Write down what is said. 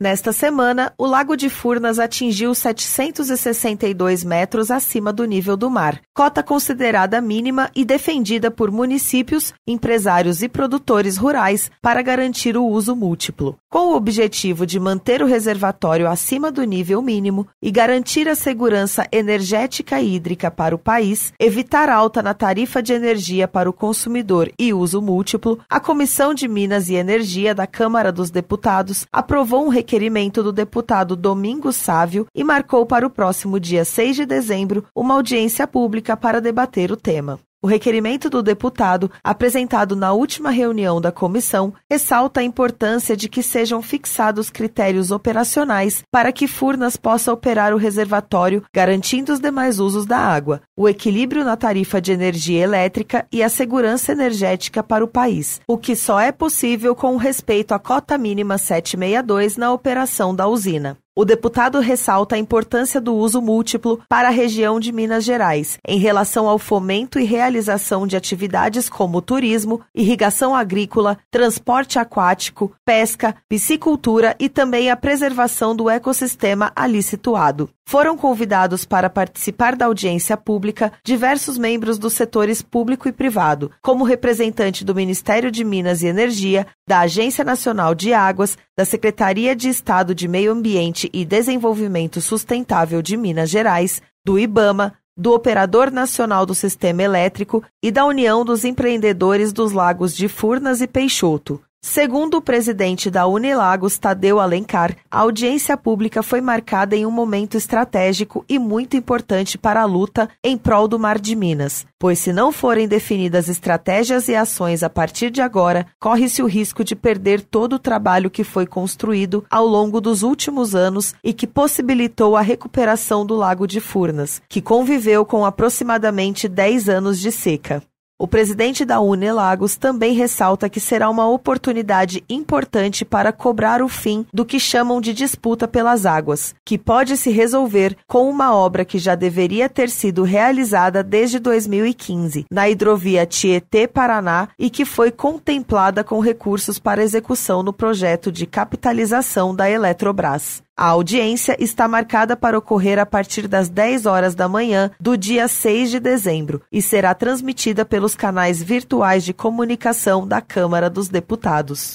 Nesta semana, o Lago de Furnas atingiu 762 metros acima do nível do mar, cota considerada mínima e defendida por municípios, empresários e produtores rurais para garantir o uso múltiplo. Com o objetivo de manter o reservatório acima do nível mínimo e garantir a segurança energética e hídrica para o país, evitar alta na tarifa de energia para o consumidor e uso múltiplo, a Comissão de Minas e Energia da Câmara dos Deputados aprovou um requerimento do deputado Domingos Sávio e marcou para o próximo dia 6 de dezembro uma audiência pública para debater o tema. O requerimento do deputado, apresentado na última reunião da comissão, ressalta a importância de que sejam fixados critérios operacionais para que Furnas possa operar o reservatório, garantindo os demais usos da água, o equilíbrio na tarifa de energia elétrica e a segurança energética para o país, o que só é possível com respeito à cota mínima 762 na operação da usina. O deputado ressalta a importância do uso múltiplo para a região de Minas Gerais, em relação ao fomento e realização de atividades como turismo, irrigação agrícola, transporte aquático, pesca, piscicultura e também a preservação do ecossistema ali situado foram convidados para participar da audiência pública diversos membros dos setores público e privado, como representante do Ministério de Minas e Energia, da Agência Nacional de Águas, da Secretaria de Estado de Meio Ambiente e Desenvolvimento Sustentável de Minas Gerais, do IBAMA, do Operador Nacional do Sistema Elétrico e da União dos Empreendedores dos Lagos de Furnas e Peixoto. Segundo o presidente da Unilagos, Tadeu Alencar, a audiência pública foi marcada em um momento estratégico e muito importante para a luta em prol do Mar de Minas, pois se não forem definidas estratégias e ações a partir de agora, corre-se o risco de perder todo o trabalho que foi construído ao longo dos últimos anos e que possibilitou a recuperação do Lago de Furnas, que conviveu com aproximadamente 10 anos de seca. O presidente da Unelagos também ressalta que será uma oportunidade importante para cobrar o fim do que chamam de disputa pelas águas, que pode se resolver com uma obra que já deveria ter sido realizada desde 2015 na hidrovia Tietê-Paraná e que foi contemplada com recursos para execução no projeto de capitalização da Eletrobras. A audiência está marcada para ocorrer a partir das 10 horas da manhã do dia 6 de dezembro e será transmitida pelos canais virtuais de comunicação da Câmara dos Deputados.